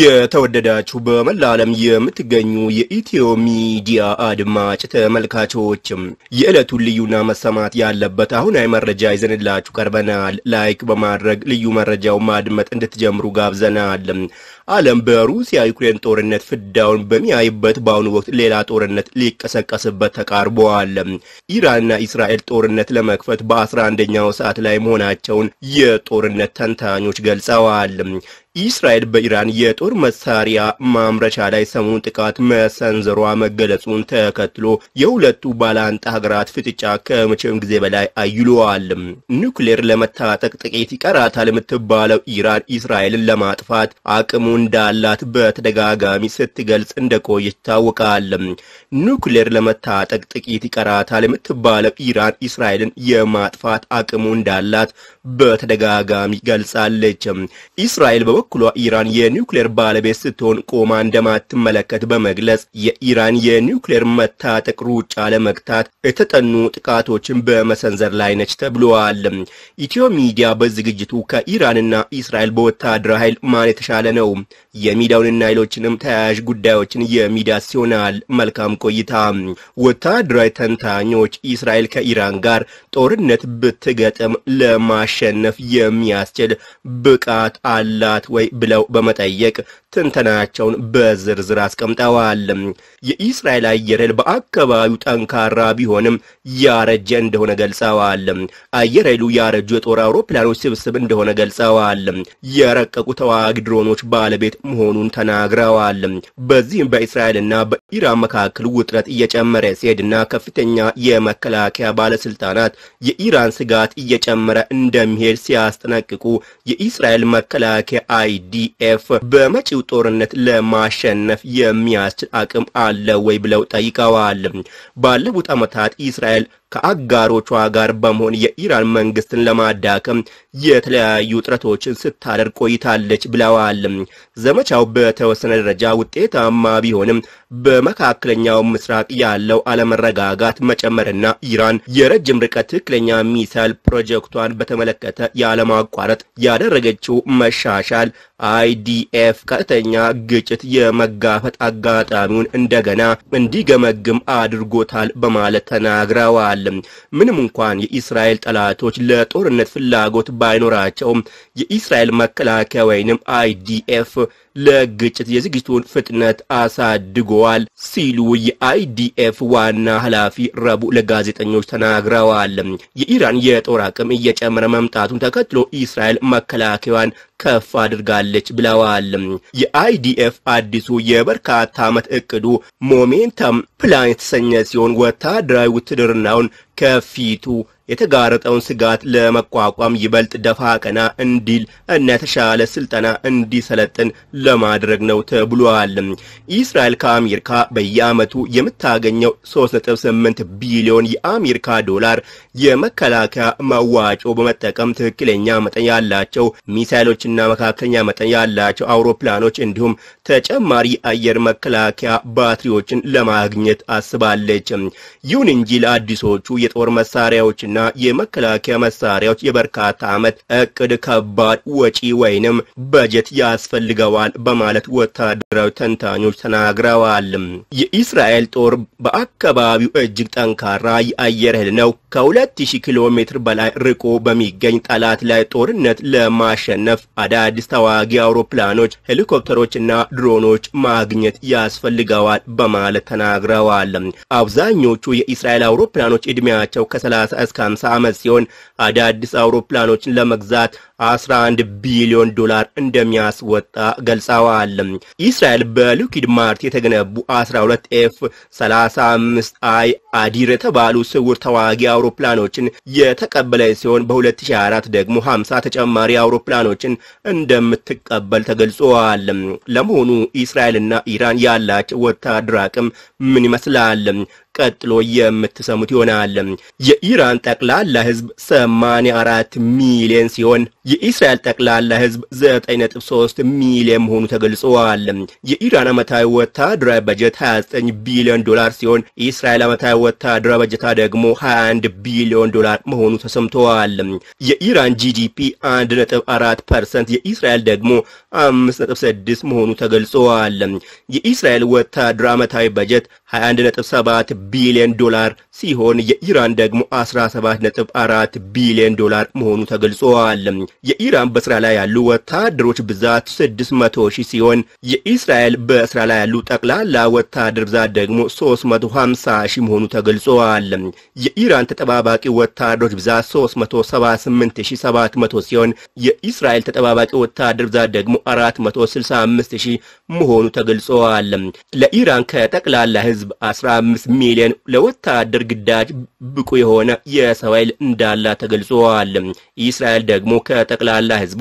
የተወደዳችሁ በመላ ዓለም የምትገኙ የኢትዮ ሚዲያ አድማጭ ተመልካቾችም የዕለቱን ልዩና መሰማት ያለበት አሁናዊ መረጃ ይዘንላችሁ ቀርበናል። ላይክ በማድረግ ልዩ መረጃው ማድመጥ እንድትጀምሩ ጋብዘናል። ዓለም በሩሲያ ዩክሬን ጦርነት ፍዳውን በሚያይበት በአሁኑ ወቅት ሌላ ጦርነት ሊቀሰቀስበት ተቃርበዋል። ኢራንና እስራኤል ጦርነት ለመክፈት በአስራ አንደኛው ሰዓት ላይ መሆናቸውን የጦርነት ተንታኞች ገልጸዋል። እስራኤል በኢራን የጦር መሳሪያ ማምረቻ ላይ ሰሞኑን ጥቃት መሰንዘሯ መገለጹን ተከትሎ የሁለቱ ባላንጣ ሀገራት ፍጥጫ ከመቼም ጊዜ በላይ አይሏል። ኒውክሌር ለመታጠቅ ጥቂት ይቀራታል የምትባለው ኢራን እስራኤልን ለማጥፋት አቅሙን እንዳላት በተደጋጋሚ ስትገልጽ እንደቆየ ይታወቃል። ኑክሌር ለመታጠቅ ጥቂት ይቀራታል የምትባለው ኢራን እስራኤልን የማጥፋት አቅሙ እንዳላት በተደጋጋሚ ገልጻለች። እስራኤል በበኩሏ ኢራን የኒውክሌር ባለቤት ስትሆን ቆማ እንደማትመለከት በመግለጽ የኢራን የኒውክሌር መታጠቅ ሩጫ ለመግታት የተጠኑ ጥቃቶችን በመሰንዘር ላይ ነች ተብሏል። ኢትዮ ሚዲያ በዝግጅቱ ከኢራንና እስራኤል በወታደራዊ ኃይል ማን የተሻለ ነው የሚለውንና ሌሎችንም ተያያዥ ጉዳዮችን የሚዳስ ይሆናል። መልካም ቆይታ። ወታደራዊ ተንታኞች እስራኤል ከኢራን ጋር ጦርነት ብትገጥም ለማ? ማሸነፍ የሚያስችል ብቃት አላት ወይ ብለው በመጠየቅ ትንተናቸውን በዝርዝር አስቀምጠዋል። የኢስራኤል አየር ኃይል በአካባቢው ጠንካራ ቢሆንም ያረጀ እንደሆነ ገልጸዋል። አየር ኃይሉ ያረጁ የጦር አውሮፕላኖች ስብስብ እንደሆነ ገልጸዋል። የረቀቁ ተዋጊ ድሮኖች ባለቤት መሆኑን ተናግረዋል። በዚህም በእስራኤልና በኢራን መካከል ውጥረት እየጨመረ ሲሄድና ከፍተኛ የመከላከያ ባለስልጣናት የኢራን ስጋት እየጨመረ እንደ እንደሚሄድ ሲያስጠነቅቁ የእስራኤል መከላከያ አይዲኤፍ በመጪው ጦርነት ለማሸነፍ የሚያስችል አቅም አለ ወይ ብለው ጠይቀዋል። ባለፉት ዓመታት እስራኤል ከአጋሮቿ ጋር በመሆን የኢራን መንግስትን ለማዳከም የተለያዩ ጥረቶችን ስታደርግ ቆይታለች ብለዋል። ዘመቻው በተወሰነ ደረጃ ውጤታማ ቢሆንም በመካከለኛው ምስራቅ ያለው አለመረጋጋት መጨመርና ኢራን የረጅም ርቀት ትክክለኛ ሚሳይል ፕሮጀክቷን በተመለከተ ያለማቋረጥ ያደረገችው መሻሻል አይዲኤፍ ቀጥተኛ ግጭት የመጋፈጥ አጋጣሚውን እንደገና እንዲገመግም አድርጎታል በማለት ተናግረዋል። ተናግረዋል። ምንም እንኳን የእስራኤል ጠላቶች ለጦርነት ፍላጎት ባይኖራቸውም የእስራኤል መከላከያ ወይንም አይዲኤፍ ለግጭት የዝግጅቱን ፍጥነት አሳድገዋል ሲሉ የአይዲኤፍ ዋና ኃላፊ ረቡዕ ለጋዜጠኞች ተናግረዋል። የኢራን የጦር አቅም እየጨመረ መምጣቱን ተከትሎ እስራኤል መከላከያዋን ከፍ አድርጋለች ብለዋል። የአይዲኤፍ አዲሱ የበርካታ ዓመት እቅዱ ሞሜንተም ፕላን የተሰኘ ሲሆን ወታደራዊ ውትድርናውን ከፊቱ የተጋረጠውን ስጋት ለመቋቋም ይበልጥ ደፋ ቀና እንዲል እና የተሻለ ስልጠና እንዲሰለጥን ለማድረግ ነው ተብሏል። እስራኤል ከአሜሪካ በየዓመቱ የምታገኘው 3.8 ቢሊዮን የአሜሪካ ዶላር የመከላከያ መዋጮ በመጠቀም ትክክለኛ መጠን ያላቸው ሚሳይሎችና መካከለኛ መጠን ያላቸው አውሮፕላኖች እንዲሁም ተጨማሪ አየር መከላከያ ባትሪዎችን ለማግኘት አስባለች። ይሁን እንጂ ለአዲሶቹ የጦር መሳሪያዎችና የመከላከያ መሳሪያዎች የበርካታ ዓመት እቅድ ከባድ ወጪ ወይንም በጀት ያስፈልገዋል በማለት ወታደራዊ ተንታኞች ተናግረዋል። የእስራኤል ጦር በአካባቢው እጅግ ጠንካራ የአየር ኃይል ነው። ከ2000 ኪሎ ሜትር በላይ ርቆ በሚገኝ ጠላት ላይ ጦርነት ለማሸነፍ አዳዲስ ተዋጊ አውሮፕላኖች፣ ሄሊኮፕተሮችና ድሮኖች ማግኘት ያስፈልገዋል በማለት ተናግረዋል። አብዛኞቹ የእስራኤል አውሮፕላኖች ዕድሜ ዕድሜያቸው ከ30 እስከ 50 ዓመት ሲሆን አዳዲስ አውሮፕላኖችን ለመግዛት 11 ቢሊዮን ዶላር እንደሚያስወጣ ገልጸዋል። እስራኤል በሉኪድ ማርት የተገነቡ 12 ኤፍ 35 አይ አዲር የተባሉ ስውር ተዋጊ አውሮፕላኖችን የተቀበለ ሲሆን በ2024 ደግሞ 50 ተጨማሪ አውሮፕላኖችን እንደምትቀበል ተገልጿል። ለመሆኑ እስራኤልና ኢራን ያላቸው ወታደር አቅም ምን ይመስላል? ቀጥሎ የምትሰሙት ይሆናል። የኢራን ጠቅላላ ህዝብ 84 ሚሊዮን ሲሆን የኢስራኤል ጠቅላላ ሕዝብ 9.3 ሚሊዮን መሆኑ ተገልጿል። የኢራን ዓመታዊ ወታደራዊ በጀት 29 ቢሊዮን ዶላር ሲሆን የእስራኤል ዓመታዊ ወታደራዊ በጀታ ደግሞ 21 ቢሊዮን ዶላር መሆኑ ተሰምተዋል። የኢራን ጂዲፒ 1.4 ፐርሰንት፣ ደግሞ 5.6 መሆኑ ተገልጿል። የኢስራኤል ወታደራዊ ዓመታዊ በጀት 21.7 ቢሊዮን ዶላር ሲሆን የኢራን ደግሞ 17.4 ቢሊዮን ዶላር መሆኑ ተገልጿል። የኢራን በስራ ላይ ያሉ ወታደሮች ብዛት 600 ሺህ ሲሆን የእስራኤል በስራ ላይ ያሉ ጠቅላላ ወታደር ብዛት ደግሞ 350 ሺህ መሆኑ ተገልጿል። የኢራን ተጠባባቂ ወታደሮች ብዛት 700 ሲሆን የእስራኤል ተጠባባቂ ወታደር ብዛት ደግሞ ሺህ መሆኑ ተገልጿል። ለኢራን ከጠቅላላ ህዝብ ህዝብ 15 ሚሊዮን ለወታደር ግዳጅ ብቁ የሆነ የሰው ኃይል እንዳላ ተገልጿል። እስራኤል ደግሞ ከጠቅላላ ህዝቧ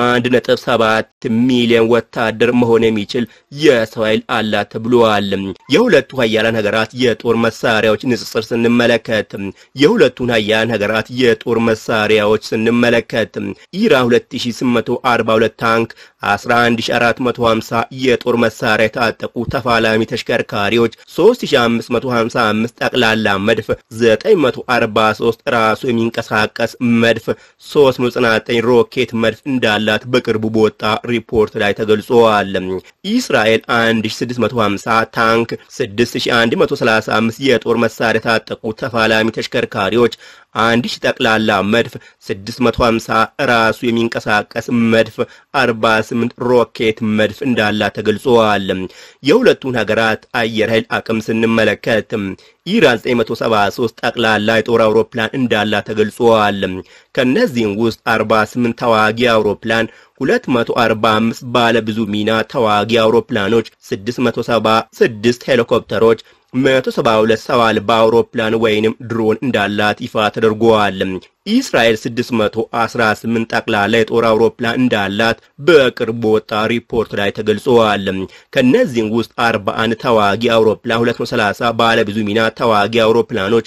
አንድ ነጥብ ሰባት ሚሊዮን ወታደር መሆን የሚችል የሰው ኃይል አላት ተብሏል። የሁለቱ ሀያላን ሀገራት የጦር መሳሪያዎች ንጽጽር ስንመለከት የሁለቱን ሀያላን ሀገራት የጦር መሳሪያዎች ስንመለከት ኢራን 2842 ታንክ፣ 11450 የጦር መሳሪያ የታጠቁ ተፋላሚ ተሽከርካሪዎች፣ 3555 ጠቅላላ መድፍ፣ 943 ራሱ የሚንቀሳቀስ መድፍ፣ 399 ሮኬት መድፍ እንዳለ እንዳላት በቅርቡ በወጣ ሪፖርት ላይ ተገልጿል። ኢስራኤል 1650 ታንክ፣ 6135 የጦር መሳሪያ ታጠቁ ተፋላሚ ተሽከርካሪዎች አንድ ሺ ጠቅላላ መድፍ 650 ራሱ የሚንቀሳቀስ መድፍ 48 ሮኬት መድፍ እንዳላ ተገልጿል። የሁለቱን ሀገራት አየር ኃይል አቅም ስንመለከት ኢራን 973 ጠቅላላ የጦር አውሮፕላን እንዳላ ተገልጿል። ከነዚህም ውስጥ 48 ተዋጊ አውሮፕላን 245 ባለ ብዙ ሚና ተዋጊ አውሮፕላኖች፣ 676 ሄሊኮፕተሮች 172 ሰው አልባ አውሮፕላን ወይንም ድሮን እንዳላት ይፋ ተደርጓል። ኢስራኤል 618 ጠቅላላ የጦር አውሮፕላን እንዳላት በቅርቡ ወጣ ሪፖርት ላይ ተገልጿል። ከነዚህም ውስጥ 41 ተዋጊ አውሮፕላን፣ 230 ባለብዙ ሚና ተዋጊ አውሮፕላኖች፣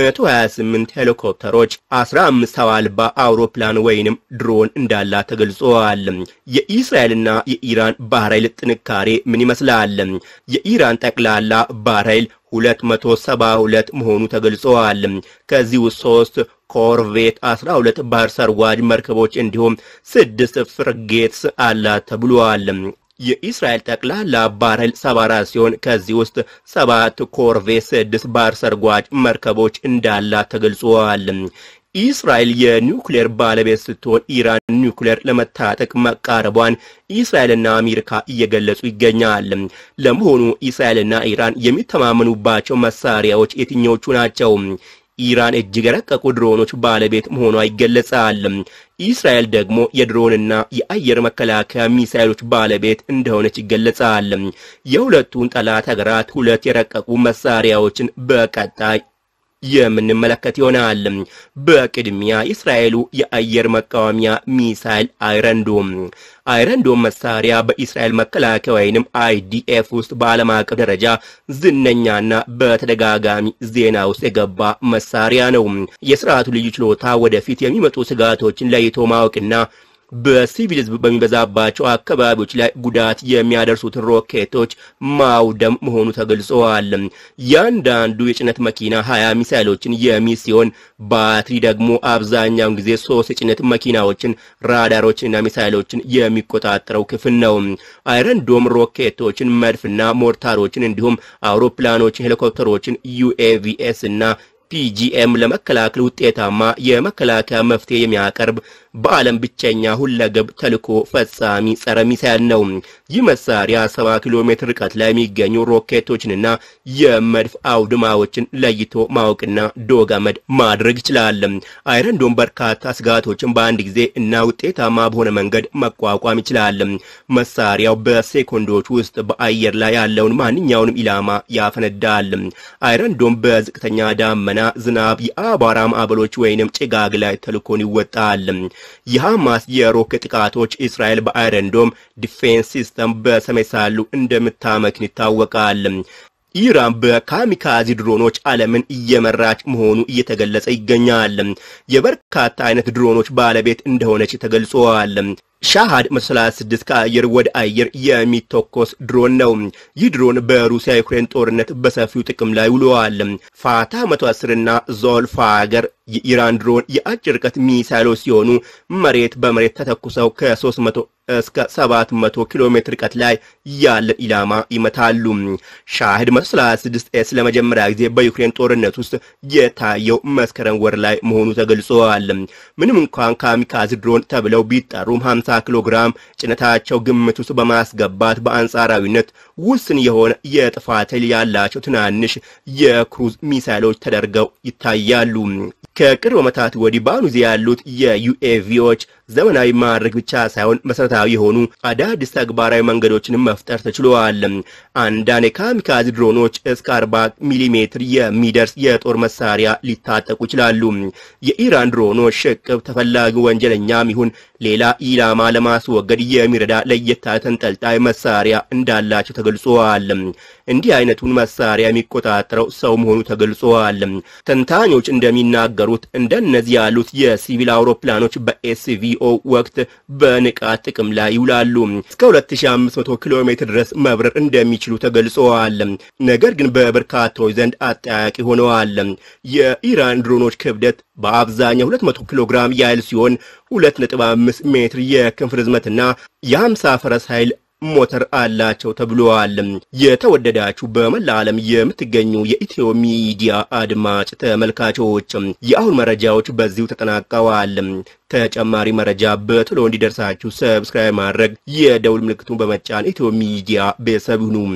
128 ሄሊኮፕተሮች፣ 15 ሰው አልባ አውሮፕላን ወይንም ድሮን እንዳላት ተገልጿል። የኢስራኤልና የኢራን ባህር ኃይል ጥንካሬ ምን ይመስላል? የኢራን ጠቅላላ ባህር ኃይል 272 መሆኑ ተገልጸዋል። ከዚህ ውስጥ 3 ኮርቬት 12 ባህር ሰርዋጅ መርከቦች እንዲሁም ስድስት ፍርጌትስ አላት ተብሏል። የእስራኤል ጠቅላላ ባህር ኃይል 74 ሲሆን ከዚህ ውስጥ ሰባት ኮርቬት፣ ስድስት ባህር ሰርጓጅ መርከቦች እንዳላት ተገልጿል። ኢስራኤል የኒውክሌር ባለቤት ስትሆን ኢራን ኒውክሌር ለመታጠቅ መቃረቧን ኢስራኤልና አሜሪካ እየገለጹ ይገኛል። ለመሆኑ ኢስራኤልና ኢራን የሚተማመኑባቸው መሳሪያዎች የትኞቹ ናቸው? ኢራን እጅግ የረቀቁ ድሮኖች ባለቤት መሆኗ ይገለጻል። እስራኤል ደግሞ የድሮንና የአየር መከላከያ ሚሳይሎች ባለቤት እንደሆነች ይገለጻል። የሁለቱን ጠላት ሀገራት ሁለት የረቀቁ መሳሪያዎችን በቀጣይ የምንመለከት ይሆናል። በቅድሚያ የእስራኤሉ የአየር መቃወሚያ ሚሳይል አይረንዶም አይረንዶም መሳሪያ በእስራኤል መከላከያ ወይንም አይዲኤፍ ውስጥ በዓለም አቀፍ ደረጃ ዝነኛና በተደጋጋሚ ዜና ውስጥ የገባ መሳሪያ ነው። የስርዓቱ ልዩ ችሎታ ወደፊት የሚመጡ ስጋቶችን ለይቶ ማወቅና በሲቪል ህዝብ በሚበዛባቸው አካባቢዎች ላይ ጉዳት የሚያደርሱትን ሮኬቶች ማውደም መሆኑ ተገልጸዋል። ያንዳንዱ የጭነት መኪና ሀያ ሚሳይሎችን የሚይዝ ሲሆን ባትሪ ደግሞ አብዛኛውን ጊዜ ሶስት የጭነት መኪናዎችን፣ ራዳሮችንና ሚሳይሎችን የሚቆጣጠረው ክፍል ነው። አይረንዶም ሮኬቶችን፣ መድፍና ሞርታሮችን እንዲሁም አውሮፕላኖችን፣ ሄሊኮፕተሮችን፣ ዩኤቪኤስ እና ፒጂኤም ለመከላከል ውጤታማ የመከላከያ መፍትሄ የሚያቀርብ በዓለም ብቸኛ ሁለገብ ተልኮ ፈጻሚ ጸረ ሚሳይል ነው። ይህ መሳሪያ 70 ኪሎ ሜትር ርቀት ላይ የሚገኙ ሮኬቶችንና የመድፍ አውድማዎችን ለይቶ ማወቅና ዶጋመድ ማድረግ ይችላል። አይረንዶም በርካታ ስጋቶችን በአንድ ጊዜ እና ውጤታማ በሆነ መንገድ መቋቋም ይችላል። መሳሪያው በሴኮንዶች ውስጥ በአየር ላይ ያለውን ማንኛውንም ኢላማ ያፈነዳል። አይረንዶም በዝቅተኛ ዳመና የደመና ዝናብ፣ የአቧራ ማዕበሎች ወይንም ጭጋግ ላይ ተልኮን ይወጣል። የሐማስ የሮኬት ጥቃቶች እስራኤል በአይረንዶም ዲፌንስ ሲስተም በሰሜን ሳሉ እንደምታመክን ይታወቃል። ኢራን በካሚካዚ ድሮኖች ዓለምን እየመራች መሆኑ እየተገለጸ ይገኛል። የበርካታ አይነት ድሮኖች ባለቤት እንደሆነች ተገልጿል። ሻሃድ 36 ከአየር ወደ አየር የሚተኮስ ድሮን ነው። ይህ ድሮን በሩሲያ ዩክሬን ጦርነት በሰፊው ጥቅም ላይ ውለዋል። ፋታ 110 እና ዞልፋ ሀገር የኢራን ድሮን የአጭር ርቀት ሚሳይሎች ሲሆኑ መሬት በመሬት ተተኩሰው ከ300 እስከ 700 ኪሎ ሜትር ርቀት ላይ ያለን ኢላማ ይመታሉ። ሻህድ 136 ኤስ ለመጀመሪያ ጊዜ በዩክሬን ጦርነት ውስጥ የታየው መስከረም ወር ላይ መሆኑ ተገልጿል። ምንም እንኳን ካሚካዝ ድሮን ተብለው ቢጠሩም 50 ኪሎ ግራም ጭነታቸው ግምት ውስጥ በማስገባት በአንጻራዊነት ውስን የሆነ የጥፋት ኃይል ያላቸው ትናንሽ የክሩዝ ሚሳይሎች ተደርገው ይታያሉ። ከቅርብ ዓመታት ወዲህ በአሁኑ ጊዜ ያሉት የዩኤቪዎች ዘመናዊ ማድረግ ብቻ ሳይሆን መሰረታዊ የሆኑ አዳዲስ ተግባራዊ መንገዶችንም መፍጠር ተችሏል። አንዳንድ የካሚካዝ ድሮኖች እስከ 40 ሚሊሜትር የሚደርስ የጦር መሳሪያ ሊታጠቁ ይችላሉ። የኢራን ድሮኖች ሽቅብ ተፈላጊ ወንጀለኛም ይሁን ሌላ ኢላማ ለማስወገድ የሚረዳ ለየት ያለ ተንጠልጣይ መሳሪያ እንዳላቸው ተገልጿል። እንዲህ አይነቱን መሳሪያ የሚቆጣጠረው ሰው መሆኑ ተገልጿል። ተንታኞች እንደሚናገሩት እንደነዚህ ያሉት የሲቪል አውሮፕላኖች በኤስቪ ቪኦ ወቅት በንቃት ጥቅም ላይ ይውላሉ። እስከ 2500 ኪሎ ሜትር ድረስ መብረር እንደሚችሉ ተገልጸዋል። ነገር ግን በበርካታዎች ዘንድ አጠያቂ ሆነዋል። የኢራን ድሮኖች ክብደት በአብዛኛው 200 ኪሎ ግራም ያህል ሲሆን 2.5 ሜትር የክንፍ ርዝመትና የ50 ፈረስ ኃይል ሞተር አላቸው ተብሏል የተወደዳችሁ በመላ ዓለም የምትገኙ የኢትዮ ሚዲያ አድማጭ ተመልካቾች የአሁን መረጃዎች በዚሁ ተጠናቀዋል። ተጨማሪ መረጃ በቶሎ እንዲደርሳችሁ ሰብስክራይብ ማድረግ፣ የደውል ምልክቱን በመጫን ኢትዮ ሚዲያ ቤተሰብ ይሁኑ።